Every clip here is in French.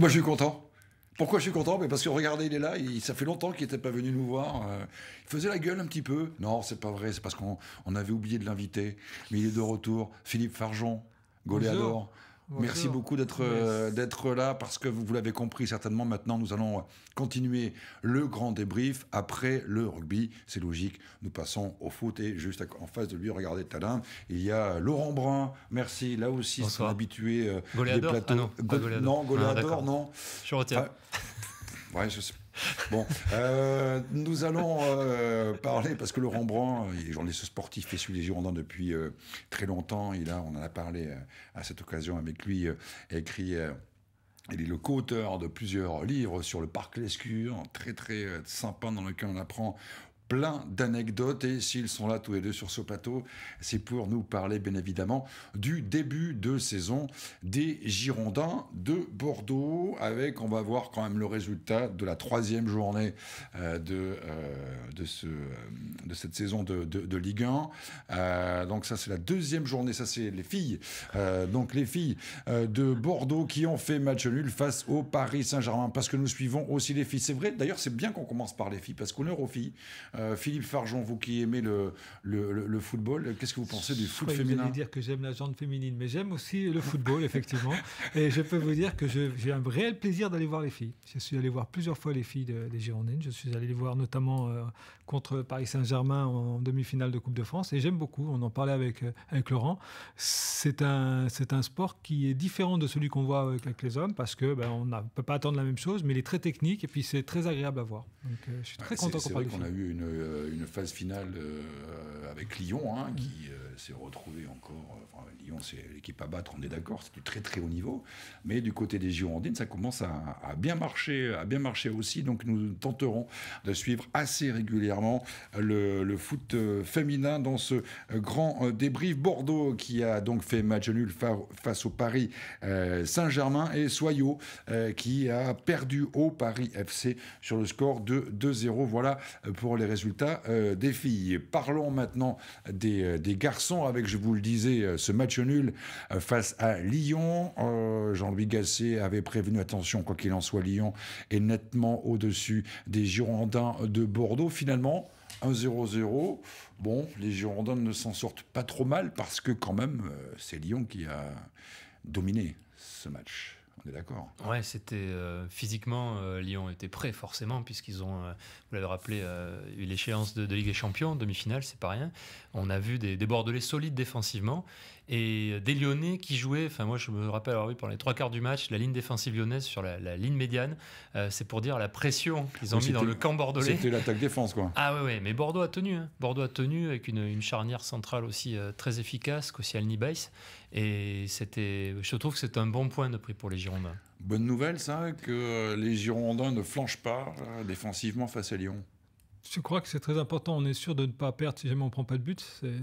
Ah, je suis content. Pourquoi je suis content Parce que regardez, il est là, il, ça fait longtemps qu'il n'était pas venu nous voir. Euh, il faisait la gueule un petit peu. Non, c'est pas vrai, c'est parce qu'on avait oublié de l'inviter. Mais il est de retour. Philippe Farjon, Goléador. Merci beaucoup d'être euh, d'être là parce que vous, l'avez compris certainement. Maintenant, nous allons euh, continuer le grand débrief après le rugby. C'est logique. Nous passons au foot et juste en face de lui, regardez Talin, il y a Laurent Brun. Merci. Là aussi, c'est habitué euh, des plateaux. Ah non, non, ah, non. Je retiens. ouais, je sais. Bon, euh, nous allons euh, parler, parce que Laurent Brun, il est journaliste sportif et suit les Girondins depuis euh, très longtemps. et là, on en a parlé à cette occasion avec lui, écrit. Il est le co-auteur de plusieurs livres sur le parc Lescure, très très sympa, dans lequel on apprend plein d'anecdotes et s'ils sont là tous les deux sur ce plateau, c'est pour nous parler bien évidemment du début de saison des Girondins de Bordeaux avec, on va voir quand même le résultat de la troisième journée euh, de, euh, de, ce, de cette saison de, de, Ligue 1. Euh, donc ça c'est la deuxième journée, ça c'est les filles, donc les filles de Bordeaux qui ont fait match nul face au Paris Saint-Germain parce que nous suivons aussi les filles. C'est vrai, d'ailleurs c'est bien qu'on commence par les filles parce qu'on est aux filles. Euh, Philippe Farjon, vous qui aimez le, le, football, qu'est-ce que vous pensez du foot féminin Vous dire que j'aime la jante féminine, mais j'aime aussi le football, effectivement. Et je peux vous dire que j'ai un réel plaisir d'aller voir les filles. Je suis allé voir plusieurs fois les filles des Girondines. Je suis allé les voir notamment euh, contre Paris Saint-Germain en, demi-finale de Coupe de France. Et j'aime beaucoup. On en parlait avec, euh, avec Laurent. C'est un, un sport qui est différent de celui qu'on voit avec, les hommes parce que ben, on ne peut pas attendre la même chose, mais il est très technique et puis c'est très agréable à voir. Donc je suis très content qu'on parle de a eu une euh, une phase finale euh, avec Lyon, hein, qui euh, s'est retrouvé encore. Euh, Lyon, c'est l'équipe à battre, on est d'accord, c'est du très très haut niveau. Mais du côté des Girondines, ça commence à, bien marcher, à bien marcher aussi. Donc nous tenterons de suivre assez régulièrement le, foot euh, féminin dans ce euh, grand débrief. Bordeaux qui a donc fait match nul face au Paris Saint-Germain et Soyot qui a perdu au Paris FC sur le score de 2-0. Voilà pour les résultats des filles. Parlons maintenant des garçons avec, je vous le disais, euh, ce match nul euh, face à Lyon. Euh, Jean-Louis Gasset avait prévenu, attention, quoi qu'il en soit, Lyon est nettement au-dessus des Girondins de Bordeaux. Finalement, 1-0-0. Bon, les Girondins ne s'en sortent pas trop mal parce que quand même, c'est Lyon qui a dominé ce match. On est d'accord. Ouais, c'était euh, physiquement, euh, Lyon était prêt forcément, puisqu'ils ont, euh, vous l'avez rappelé, eu l'échéance de, Ligue des Champions, demi-finale, c'est pas rien. On a vu des, des Bordelais solides défensivement et euh, des Lyonnais qui jouaient. Enfin, moi, je me rappelle pendant les trois quarts du match la ligne défensive lyonnaise sur la, ligne médiane. Euh, c'est pour dire la pression qu'ils ont mis dans le camp bordelais. C'était l'attaque défense, quoi. Ah oui, mais Bordeaux a tenu. Hein. Bordeaux a tenu avec une, charnière centrale aussi euh, très efficace, qu'aussi Alnibais. Et c'était, je trouve que c'est un bon point de prix pour les Girondins. Bonne nouvelle, ça, que les Girondins ne flanchent pas défensivement face à Lyon. Je crois que c'est très important. On est sûr de ne pas perdre si jamais on prend pas de but.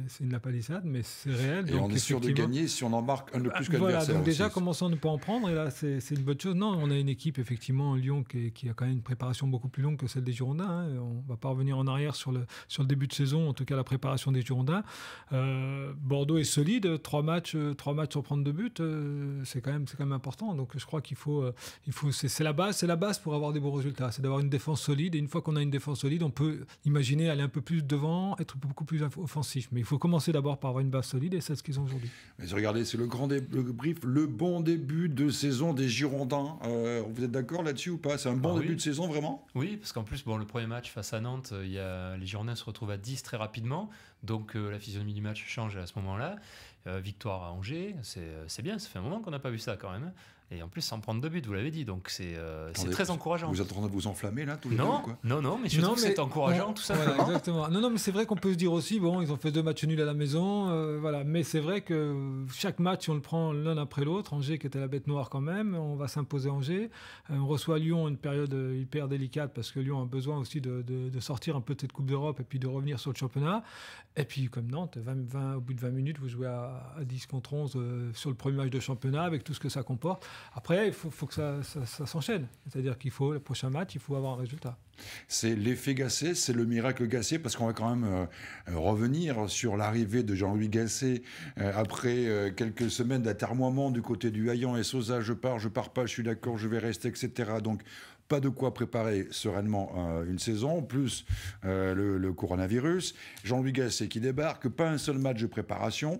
C'est une lapalissade, mais c'est réel. Et on est sûr de gagner si on embarque un de bah, plus qu'adversaire. Voilà, donc déjà, commençons à ne pas en prendre. Et là, c'est une bonne chose. Non, on a une équipe, effectivement, en Lyon, qui, a quand même une préparation beaucoup plus longue que celle des Girondins. On hein. On va pas revenir en arrière sur le, sur le début de saison, en tout cas la préparation des Girondins. Euh, Bordeaux est solide. Trois matchs, euh, trois matchs sans prendre de buts, euh, c'est quand, même, quand même important. Donc je crois qu'il faut. il faut c'est la, base, la base pour avoir des bons résultats. C'est d'avoir une défense solide. Et une fois qu'on a une défense solide, on peut imaginer aller un peu plus devant, être beaucoup plus offensif. Mais il faut commencer d'abord par avoir une base solide et c'est ce qu'ils ont aujourd'hui. Mais regardez, c'est le grand débrief, le bon début de saison des Girondins. Euh, vous êtes d'accord là-dessus ou pas C'est un bon ah début de saison vraiment Oui, parce qu'en plus, bon, le premier match face à Nantes, euh, il y a, les Girondins se retrouvent à 10 très rapidement. Donc euh, la physionomie du match change à ce moment-là. victoire à Angers, c'est bien, ça fait un moment qu'on n'a pas vu ça quand même. Hein. Et en plus, sans prendre deux buts vous l'avez dit. Donc, c'est euh, très encourageant. Vous êtes en train de vous enflammer, là, tous les deux, Non, non, mais c'est encourageant, tout ça. exactement. Non, non, mais c'est vrai qu'on peut se dire aussi, bon, ils ont fait deux matchs nuls à la maison, euh, voilà. Mais c'est vrai que chaque match, on le prend l'un après l'autre. Angers, qui était la bête noire quand même, on va s'imposer Angers. Euh, on reçoit Lyon, une période hyper délicate, parce que Lyon a besoin aussi de, sortir un peu de cette Coupe d'Europe et puis de revenir sur le championnat. Et puis, comme Nantes, au bout de 20 minutes, vous jouez à, à 10 contre 11 sur le premier match de championnat, avec tout ce que ça comporte. Après, il faut, que ça, s'enchaîne. C'est-à-dire qu'il faut, le prochain match, il faut avoir un résultat. C'est l'effet Gassé, c'est le miracle Gassé, parce qu'on va quand même euh, euh, revenir sur l'arrivée de Jean-Louis Gassé euh, après quelques semaines d'atermoiement du côté du Haïan et Sosa, je pars, je pars pas, je suis d'accord, je vais rester, etc. Donc, pas de quoi préparer sereinement une saison, plus le, coronavirus, Jean-Louis Gassé qui débarque, pas un seul match de préparation,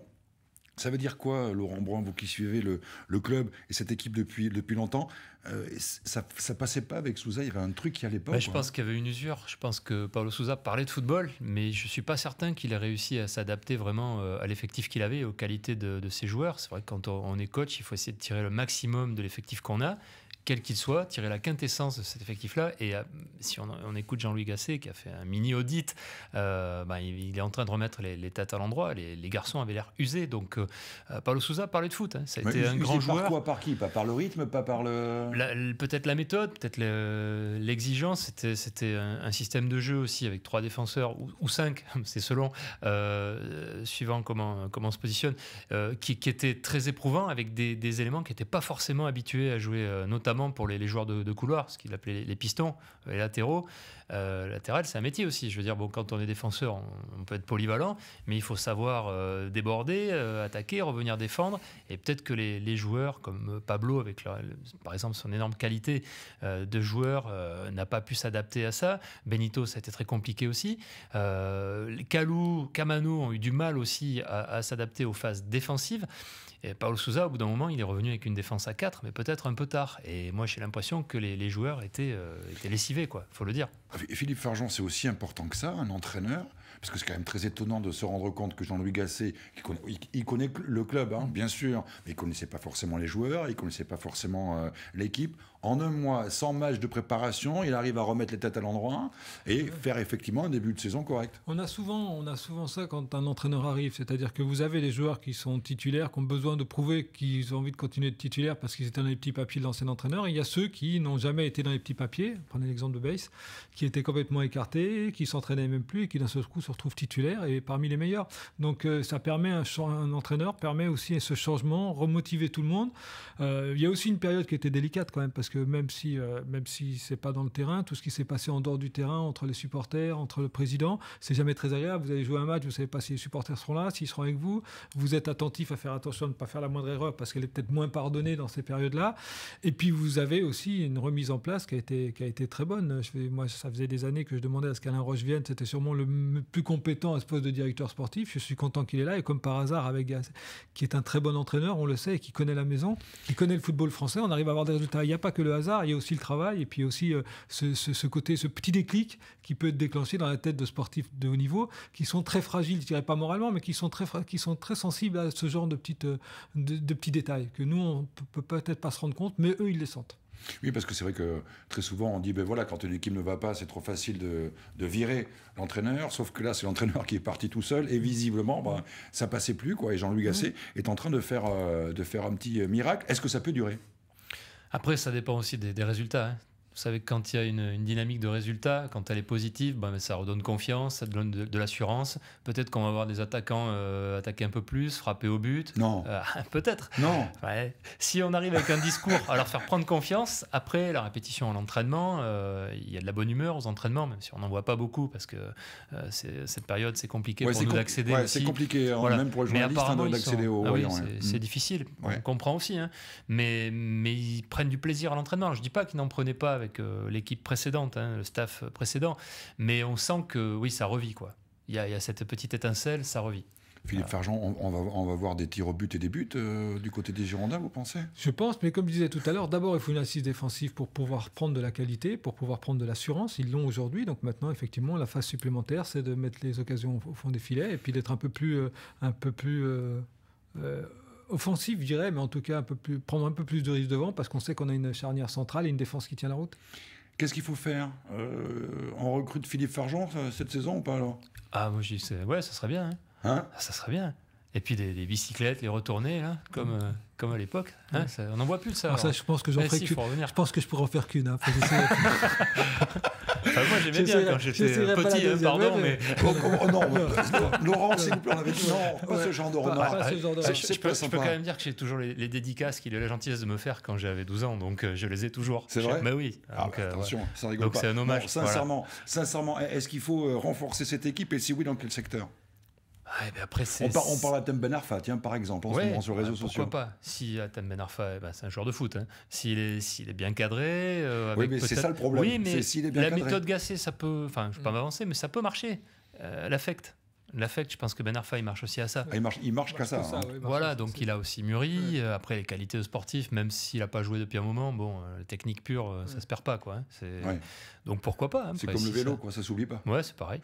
ça veut dire quoi, Laurent Brun, vous qui suivez le, club et cette équipe depuis, depuis longtemps euh, ça, ne passait pas avec Souza Il y avait un truc qui allait pas bah, Je pense qu'il y avait une usure. Je pense que Paulo Souza parlait de football, mais je suis pas certain qu'il ait réussi à s'adapter vraiment euh, à l'effectif qu'il avait aux qualités de, de ses joueurs. C'est vrai que quand on est coach, il faut essayer de tirer le maximum de l'effectif qu'on a quel qu'il soit, tirer la quintessence de cet effectif-là. Et euh, si on, écoute Jean-Louis Gasset, qui a fait un mini audit, euh, bah, il, est en train de remettre les, têtes à l'endroit. Les, les, garçons avaient l'air usés. Donc, euh, Paulo Souza parlait de foot. Hein. Ça a été un grand joueur. Par quoi Par qui Pas par le rythme Pas par le. Peut-être la méthode, peut-être l'exigence. C'était un, un, système de jeu aussi avec trois défenseurs ou, cinq, c'est selon, suivant comment, comment on se positionne, qui, était très éprouvant avec des, des éléments qui n'étaient pas forcément habitués à jouer, notamment pour les, joueurs de, de, couloir, ce qu'il appelait les, pistons, euh, les latéraux. Euh, latéral, c'est un métier aussi. Je veux dire, bon, quand on est défenseur, on, peut être polyvalent, mais il faut savoir euh, déborder, attaquer, revenir défendre. Et peut-être que les, joueurs, comme Pablo, avec par exemple son énorme qualité de joueur, n'a pas pu s'adapter à ça. Benito, ça a été très compliqué aussi. Calou, Camano ont eu du mal aussi à s'adapter aux phases défensives. Et Paulo Souza, au bout d'un moment, il est revenu avec une défense à 4, mais peut-être un peu tard. Et moi, j'ai l'impression que les, joueurs étaient, euh, étaient, lessivés, quoi, faut le dire. Ah, Philippe Fargeon, c'est aussi important que ça, un entraîneur parce que c'est quand même très étonnant de se rendre compte que Jean-Louis Gasset, il connaît, le club, hein, bien sûr, mais il connaissait pas forcément les joueurs, il connaissait pas forcément euh, l'équipe. En un mois, sans match de préparation, il arrive à remettre les têtes à l'endroit et faire effectivement un début de saison correct. On a souvent, on a souvent ça quand un entraîneur arrive, c'est-à-dire que vous avez des joueurs qui sont titulaires, qui ont besoin de prouver qu'ils ont envie de continuer de titulaire parce qu'ils étaient dans les petits papiers de l'ancien entraîneur. il y a ceux qui n'ont jamais été dans les petits papiers. Prenez l'exemple de Bays, qui était complètement écarté, qui s'entraînait même plus et qui d'un seul coup retrouve titulaire et parmi les meilleurs. Donc euh, ça permet, un, un, entraîneur permet aussi ce changement, remotiver tout le monde. Euh, il y a aussi une période qui était délicate quand même, parce que même si, euh, même si c'est pas dans le terrain, tout ce qui s'est passé en dehors du terrain, entre les supporters, entre le président, c'est jamais très agréable. Vous allez jouer un match, vous savez pas si les supporters seront là, s'ils seront avec vous. Vous êtes attentif à faire attention de ne pas faire la moindre erreur parce qu'elle est peut-être moins pardonnée dans ces périodes-là. Et puis vous avez aussi une remise en place qui a été, qui a été très bonne. Je moi, ça faisait des années que je demandais à ce qu'Alain Roche vienne. C'était sûrement le plus compétent à ce poste de directeur sportif. Je suis content qu'il est là. Et comme par hasard, avec qui est un très bon entraîneur, on le sait, et qui connaît la maison, qui connaît le football français, on arrive à avoir des résultats. Il n'y a pas que le hasard, il y a aussi le travail et puis aussi euh, ce, côté, ce petit déclic qui peut être déclenché dans la tête de sportifs de haut niveau, qui sont très fragiles, je dirais pas moralement, mais qui sont très, qui sont très sensibles à ce genre de, petites, euh, de, de petits détails que nous, on peut peut-être pas se rendre compte, mais eux, ils les sentent. Oui, parce que c'est vrai que très souvent on dit, ben voilà, quand une équipe ne va pas, c'est trop facile de, virer l'entraîneur. Sauf que là, c'est l'entraîneur qui est parti tout seul et visiblement, ben, ça passait plus quoi. Et Jean-Louis Gasset mmh. est en train de faire euh, de faire un petit miracle. Est-ce que ça peut durer Après, ça dépend aussi des, résultats. Hein. Vous savez quand il y a une, dynamique de résultat, quand elle est positive, ben, ça redonne confiance, ça donne de, l'assurance. Peut-être qu'on va voir des attaquants euh, attaquer un peu plus, frapper au but. Non. Euh, peut-être. Non. Si on arrive avec un discours à leur faire prendre confiance, après la répétition à l'entraînement, euh, il y a de la bonne humeur aux entraînements, même si on n'en voit pas beaucoup parce que cette période, c'est compliqué pour nous d'accéder. Ouais, c'est compliqué, hein, même pour les journalistes, hein, d'accéder sont... aux ah oui, C'est difficile, on comprend aussi. Hein. Mais, mais ils prennent du plaisir à l'entraînement. Je ne dis pas qu'ils n'en prenaient pas avec euh, l'équipe précédente, hein, le staff précédent. Mais on sent que oui, ça revit quoi. Il y, a, cette petite étincelle, ça revit. Philippe Fargeon, on, va, on, va, voir des tirs au but et des buts euh, du côté des Girondins, vous pensez Je pense, mais comme je disais tout à l'heure, d'abord, il faut une assise défensive pour pouvoir prendre de la qualité, pour pouvoir prendre de l'assurance. Ils l'ont aujourd'hui, donc maintenant, effectivement, la phase supplémentaire, c'est de mettre les occasions au fond des filets et puis d'être un peu plus. Euh, un peu plus offensif, je dirais, mais en tout cas un peu plus, prendre un peu plus de risques devant parce qu'on sait qu'on a une charnière centrale et une défense qui tient la route. Qu'est-ce qu'il faut faire euh, On recrute Philippe Fargent euh, cette saison ou pas alors Ah, moi je dis, ouais, ça serait bien. hein, hein ça serait bien. Et puis des, bicyclettes, les retourner, là, hein, comme, euh, comme à l'époque. Hein. on n'en voit plus ça. Ah, je, pense que j'en si, je pense que je pourrais en faire qu'une. Hein. moi, j'aimais bien quand j'étais euh, petit, pardon, mais... Oh, oh, non, Laurent, s'il vous plaît, on avait dit non, pas ce genre de renard. Ah, je, peux, quand même dire que j'ai toujours les, dédicaces qu'il a la gentillesse de me faire quand j'avais 12 ans, donc euh, je les ai toujours. C'est vrai Mais ben oui. Ah, attention, ça rigole Donc c'est un hommage. Sincèrement, est-ce qu'il faut renforcer cette équipe et si oui, dans quel secteur ah, eh ben après, on, parle à Thème Ben Arfa, tiens, par exemple, en ce moment, sur les réseaux sociaux. Pourquoi pas Si euh, Thème Ben Arfa, eh ben, c'est un joueur de foot. Hein. S'il est, est, bien cadré. Euh, oui, mais c'est ça le problème. la méthode gassée, ça peut. Enfin, je ne vais pas mm. m'avancer, mais ça peut marcher. Euh, l'affect. L'affect, je pense que Ben Arfa, il marche aussi à ça. il marche, il marche, qu'à ça. Hein. voilà, donc il a aussi mûri. Après, les qualités de sportif, même s'il n'a pas joué depuis un moment, bon, la technique pure, ça ça mm. se perd pas, quoi. Hein. Donc pourquoi pas C'est comme le vélo, ça... ne s'oublie pas. Ouais, c'est pareil.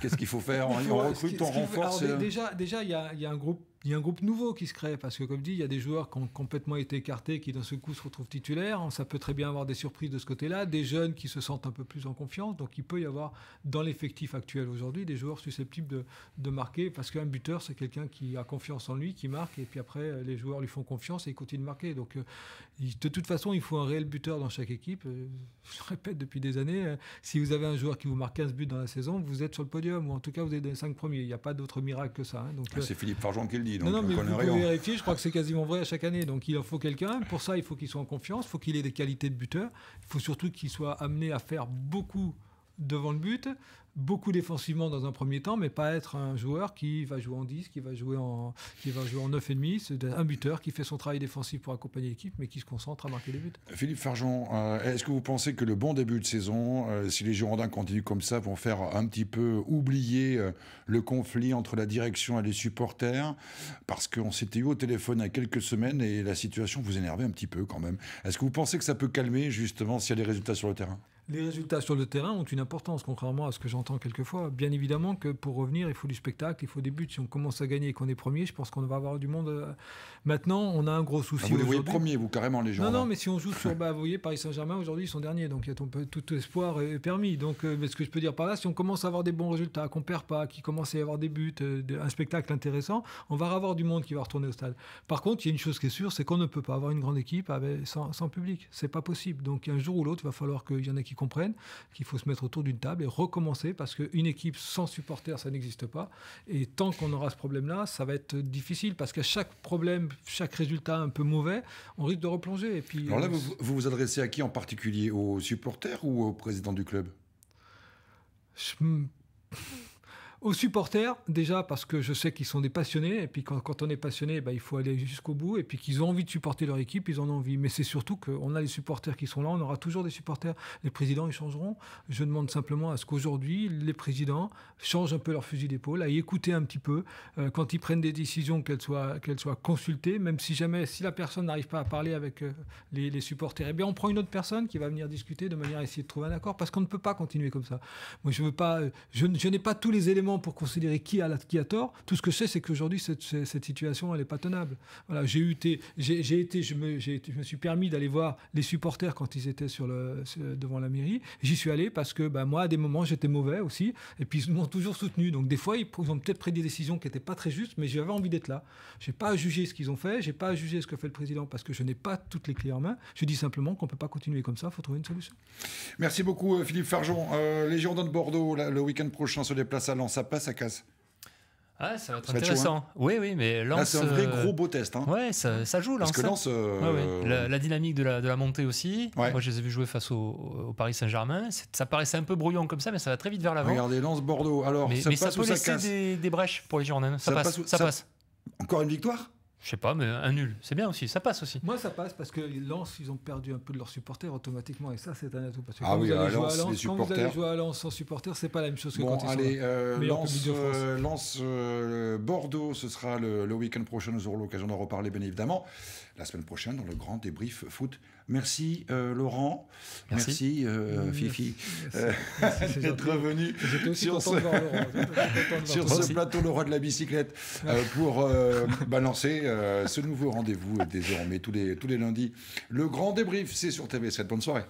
Qu'est-ce qu'il faut faire On, recrute, on renforce. Euh, déjà, déjà, il y a un groupe il y a un groupe nouveau qui se crée, parce que comme dit, il y a des joueurs qui ont complètement été écartés, qui d'un seul coup se retrouvent titulaires, ça peut très bien avoir des surprises de ce côté-là, des jeunes qui se sentent un peu plus en confiance, donc il peut y avoir dans l'effectif actuel aujourd'hui des joueurs susceptibles de, marquer, parce qu'un buteur, c'est quelqu'un qui a confiance en lui, qui marque, et puis après, les joueurs lui font confiance et ils continuent de marquer. Donc euh, de toute façon, il faut un réel buteur dans chaque équipe. Euh, je répète depuis des années, hein. si vous avez un joueur qui vous marque 15 buts dans la saison, vous êtes sur le podium, ou en tout cas, vous êtes dans les 5 premiers. Il n'y a pas d'autre miracle que ça. Hein. Ah, c'est euh, Philippe Fargeon qui le dit non, non, mais vous pouvez vérifier, je crois que c'est quasiment vrai à chaque année. Donc il en faut quelqu'un. Pour ça, il faut qu'il soit en confiance, il faut qu'il ait des qualités de buteur. Il faut surtout qu'il soit amené à faire beaucoup devant le but beaucoup défensivement dans un premier temps, mais pas être un joueur qui va jouer en 10, qui va jouer en, qui va jouer en 9,5. C'est un buteur qui fait son travail défensif pour accompagner l'équipe, mais qui se concentre à marquer des buts. Philippe Fargeon, euh, est-ce que vous pensez que le bon début de saison, euh, si les Girondins continuent comme ça, vont faire un petit peu oublier euh, le conflit entre la direction et les supporters Parce qu'on s'était eu au téléphone il y a quelques semaines et la situation vous énervait un petit peu quand même. Est-ce que vous pensez que ça peut calmer justement s'il y a des résultats sur le terrain Les résultats sur le terrain ont une importance, contrairement à ce que j'en quelquefois. Bien évidemment que pour revenir, il faut du spectacle, il faut des buts. Si on commence à gagner et qu'on est premier, je pense qu'on va avoir du monde. Euh, maintenant, on a un gros souci. Ah, vous les voyez premier, vous carrément les gens. Non, non, hein. mais si on joue sur, bah, vous voyez, Paris Saint-Germain aujourd'hui, ils sont derniers, donc y a tout espoir est permis. Donc, euh, ce que je peux dire par là, si on commence à avoir des bons résultats, qu'on perd pas, qu'il commence à y avoir des buts, euh, un spectacle intéressant, on va avoir du monde qui va retourner au stade. Par contre, il y a une chose qui est sûre, c'est qu'on ne peut pas avoir une grande équipe avec, sans, public. C'est pas possible. Donc, un jour ou l'autre, il va falloir qu'il y en ait qui comprennent qu'il faut se mettre autour d'une table et recommencer parce qu'une équipe sans supporters, ça n'existe pas. Et tant qu'on aura ce problème-là, ça va être difficile parce qu'à chaque problème, chaque résultat un peu mauvais, on risque de replonger. Et puis, Alors là, euh, vous, vous adressez à qui en particulier Aux supporters ou au président du club aux supporters, déjà, parce que je sais qu'ils sont des passionnés, et puis quand, on est passionné, bah, il faut aller jusqu'au bout, et puis qu'ils ont envie de supporter leur équipe, ils en ont envie. Mais c'est surtout qu'on a les supporters qui sont là, on aura toujours des supporters. Les présidents, ils changeront. Je demande simplement à ce qu'aujourd'hui, les présidents changent un peu leur fusil d'épaule, à y écouter un petit peu, euh, quand ils prennent des décisions, qu'elles soient, qu'elles soient consultées, même si jamais, si la personne n'arrive pas à parler avec euh, les, supporters, eh bien, on prend une autre personne qui va venir discuter de manière à essayer de trouver un accord, parce qu'on ne peut pas continuer comme ça. Moi, je veux pas, euh, je, je n'ai pas tous les éléments pour considérer qui a, tort. Tout ce que je sais, c'est qu'aujourd'hui, cette, situation, elle n'est pas tenable. Voilà, j'ai eu j'ai été, je me, suis permis d'aller voir les supporters quand ils étaient sur le, devant la mairie. J'y suis allé parce que bah, moi, à des moments, j'étais mauvais aussi. Et puis, ils m'ont toujours soutenu. Donc, des fois, ils, ont peut-être pris des décisions qui n'étaient pas très justes, mais j'avais envie d'être là. Je n'ai pas à juger ce qu'ils ont fait, je n'ai pas à juger ce que fait le président parce que je n'ai pas toutes les clés en main. Je dis simplement qu'on ne peut pas continuer comme ça, il faut trouver une solution. Merci beaucoup, euh, Philippe Farjon. Euh, les Girondins de Bordeaux, le week-end prochain, se déplacent à Lens passe, ça casse. Ah, ça va être intéressant. Hein. Oui, oui, mais Lens. c'est un vrai euh, gros beau test. Hein. Ouais, ça, joue, Lens. Parce que Lens. Hein. Euh, la, dynamique de la, de la montée aussi. Moi, je les ai vus jouer face au, Paris Saint-Germain. Ça paraissait un peu brouillon comme ça, mais ça va très vite vers l'avant. Regardez, Lance bordeaux Alors, mais, ça, passe ça peut laisser des, brèches pour les Girondins. Ça, passe, ça passe. Encore une victoire je sais pas, mais un nul, c'est bien aussi, ça passe aussi. Moi, ça passe parce que Lens, ils ont perdu un peu de leurs supporters automatiquement, et ça, c'est un atout. Parce que ah vous allez jouer Quand vous allez jouer à sans supporters, c'est pas la même chose que quand ils sont euh, euh, euh, Bordeaux, ce sera le, week-end prochain. Nous aurons l'occasion d'en reparler, bien évidemment, la semaine prochaine dans le grand débrief foot. Merci euh, Laurent, merci, Fifi d'être venu sur ce, sur ce plateau, le roi de la bicyclette, pour balancer. Euh, ce nouveau rendez-vous euh, désormais tous les, tous les lundis. Le grand débrief, c'est sur tv cette Bonne soirée.